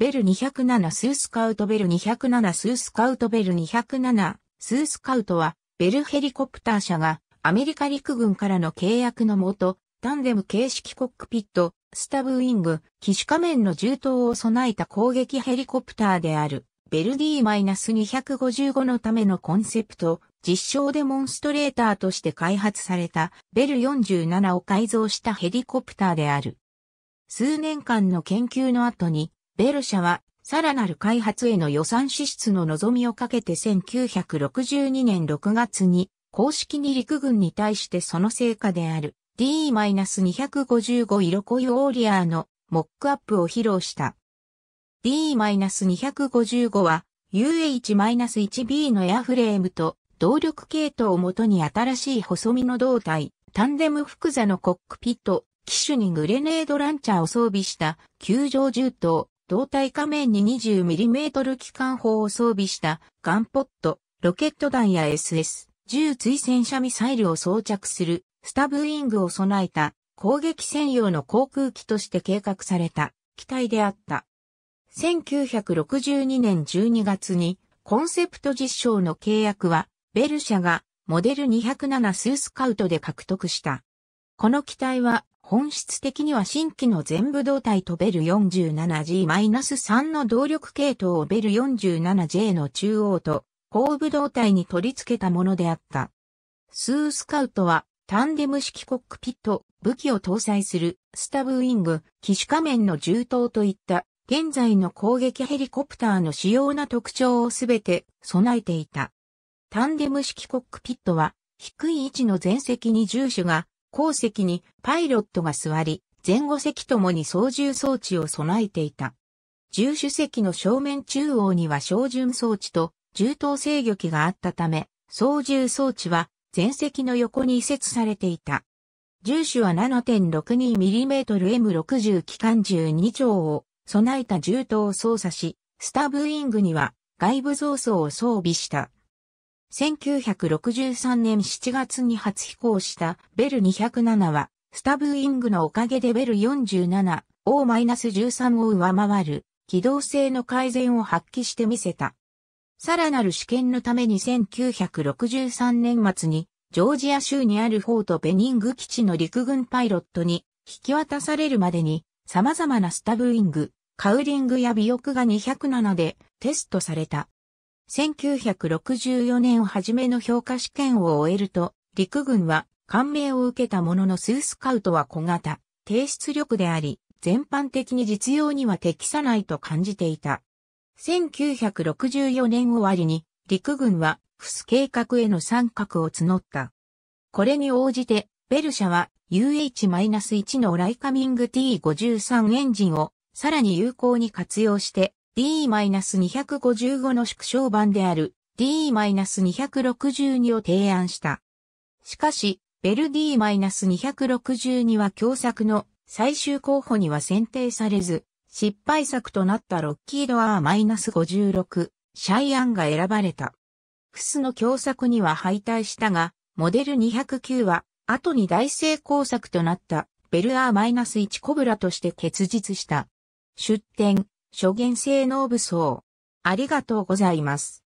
ベル207スースカウトベル207スースカウトベル207スースカウトはベルヘリコプター社がアメリカ陸軍からの契約のもとタンデム形式コックピットスタブウィング機種仮面の銃刀を備えた攻撃ヘリコプターであるベル D-255 のためのコンセプト実証デモンストレーターとして開発されたベル47を改造したヘリコプターである。数年間の研究の後にベル社は、さらなる開発への予算支出の望みをかけて1962年6月に、公式に陸軍に対してその成果である D-255 色ロコウォーリアーのモックアップを披露した。D-255 は UH-1B のエアフレームと動力系統をもとに新しい細身の胴体、タンデム複座のコックピット、機種にグレネードランチャーを装備した球状銃刀、胴体下面に 20mm 機関砲を装備したガンポット、ロケット弾や SS、銃追戦車ミサイルを装着するスタブウィングを備えた攻撃専用の航空機として計画された機体であった。1962年12月にコンセプト実証の契約はベル社がモデル207スースカウトで獲得した。この機体は本質的には新規の全部動体とベル 47G-3 の動力系統をベル 47J の中央と後部動体に取り付けたものであった。スースカウトはタンデム式コックピット、武器を搭載するスタブウィング、機種仮面の銃刀といった現在の攻撃ヘリコプターの主要な特徴をすべて備えていた。タンデム式コックピットは低い位置の前席に銃手が後席にパイロットが座り、前後席ともに操縦装置を備えていた。重主席の正面中央には照準装置と重等制御機があったため、操縦装置は前席の横に移設されていた。重主は 7.62mmM60 機関銃2丁を備えた銃刀を操作し、スタブウィングには外部増装を装備した1963年7月に初飛行したベル207は、スタブーイングのおかげでベル 47O-13 を上回る機動性の改善を発揮してみせた。さらなる試験のために1963年末にジョージア州にあるフォートベニング基地の陸軍パイロットに引き渡されるまでに様々なスタブーイング、カウリングや尾翼が207でテストされた。1964年初めの評価試験を終えると、陸軍は感銘を受けたもののスースカウトは小型、低出力であり、全般的に実用には適さないと感じていた。1964年終わりに、陸軍は、フス計画への参画を募った。これに応じて、ベル社は UH-1 のライカミング T53 エンジンをさらに有効に活用して D-255 の縮小版である D-262 を提案した。しかし、ベル D-262 は共作の最終候補には選定されず、失敗作となったロッキード R-56、シャイアンが選ばれた。クスの共作には敗退したが、モデル209は後に大成功作となったベル R-1 コブラとして結実した。出展、諸元性能武装。ありがとうございます。